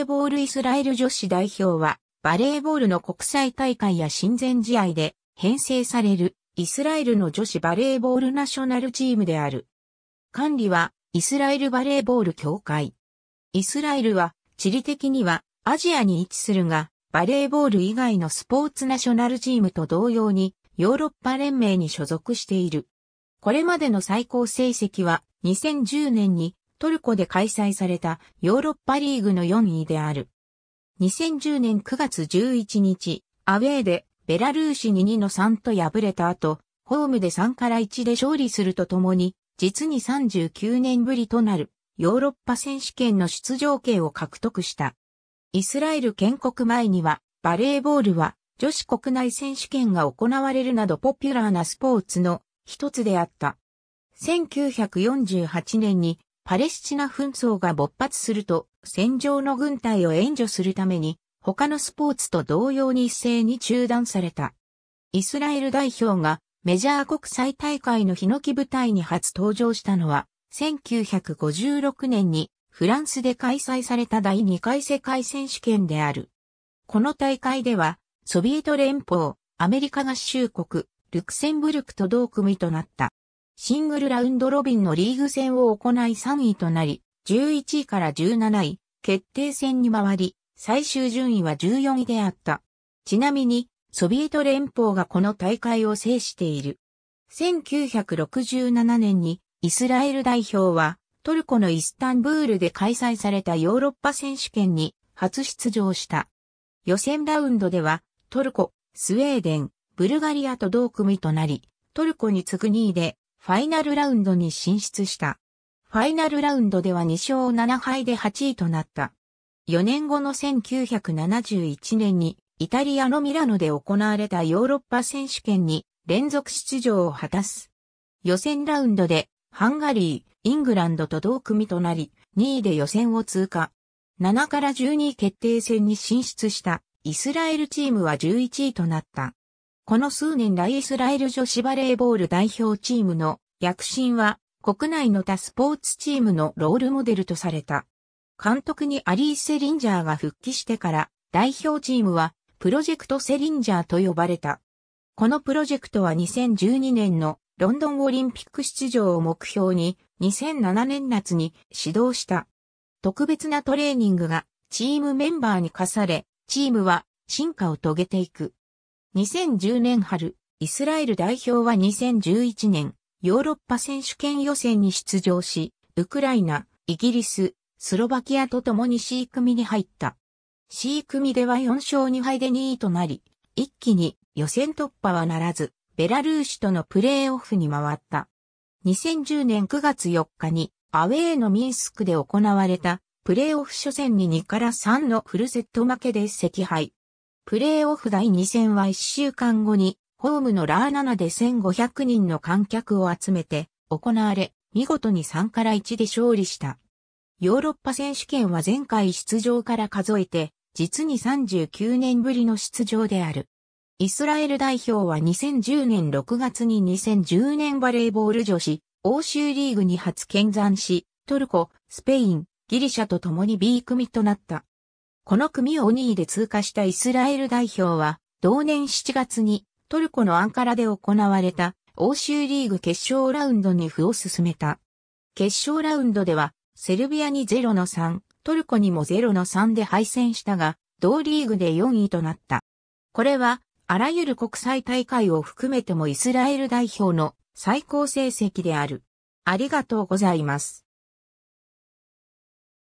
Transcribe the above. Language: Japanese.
テボールイスラエル女子代表は、バレーボールの国際大会や親善試合で編成されるイスラエルの女子バレーボールナショナルチームである。管理はイスラエルバレーボール協会。イスラエルは地理的にはアジアに位置するが、バレーボール以外のスポーツナショナルチームと同様にヨーロッパ連盟に所属している。これまでの最高成績は2010年にトルコで開催されたヨーロッパリーグの4位である。2010年9月11日、アウェーでベラルーシに2の3と敗れた後、ホームで3から1で勝利するとともに、実に39年ぶりとなるヨーロッパ選手権の出場権を獲得した。イスラエル建国前には、バレーボールは女子国内選手権が行われるなどポピュラーなスポーツの一つであった。1948年にパレスチナ紛争が勃発すると、戦場の軍隊を援助するために、他のスポーツと同様に一斉に中断された。イスラエル代表がメジャー国際大会のヒノキ舞台に初登場したのは、1956年にフランスで開催された第2回世界選手権である。この大会では、ソビエト連邦、アメリカ合衆国、ルクセンブルクと同組となった。シングルラウンドロビンのリーグ戦を行い3位となり、11位から17位、決定戦に回り、最終順位は14位であった。ちなみに、ソビエト連邦がこの大会を制している。1967年にイスラエル代表はトルコのイスタンブールで開催されたヨーロッパ選手権に初出場した。予選ラウンドではトルコ、スウェーデン、ブルガリアと同組となり、トルコに次ぐ2位でファイナルラウンドに進出した。ファイナルラウンドでは2勝7敗で8位となった。4年後の1971年にイタリアのミラノで行われたヨーロッパ選手権に連続出場を果たす。予選ラウンドでハンガリー、イングランドと同組となり、2位で予選を通過。7から12位決定戦に進出したイスラエルチームは11位となった。この数年来イスラエル女子バレーボール代表チームの躍進は国内の他スポーツチームのロールモデルとされた。監督にアリー・セリンジャーが復帰してから代表チームはプロジェクトセリンジャーと呼ばれた。このプロジェクトは2012年のロンドンオリンピック出場を目標に2007年夏に指導した。特別なトレーニングがチームメンバーに課され、チームは進化を遂げていく。2010年春、イスラエル代表は2011年、ヨーロッパ選手権予選に出場し、ウクライナ、イギリス、スロバキアと共に C 組に入った。C 組では4勝2敗で2位となり、一気に予選突破はならず、ベラルーシとのプレーオフに回った。2010年9月4日に、アウェーのミンスクで行われた、プレーオフ初戦に2から3のフルセット負けで惜敗。プレーオフ第2戦は1週間後に、ホームのラーナナで1500人の観客を集めて行われ、見事に3から1で勝利した。ヨーロッパ選手権は前回出場から数えて、実に39年ぶりの出場である。イスラエル代表は2010年6月に2010年バレーボール女子、欧州リーグに初見参し、トルコ、スペイン、ギリシャと共に B 組となった。この組を2位で通過したイスラエル代表は、同年7月にトルコのアンカラで行われた欧州リーグ決勝ラウンドに負を進めた。決勝ラウンドでは、セルビアに0の3、トルコにも0の3で敗戦したが、同リーグで4位となった。これは、あらゆる国際大会を含めてもイスラエル代表の最高成績である。ありがとうございます。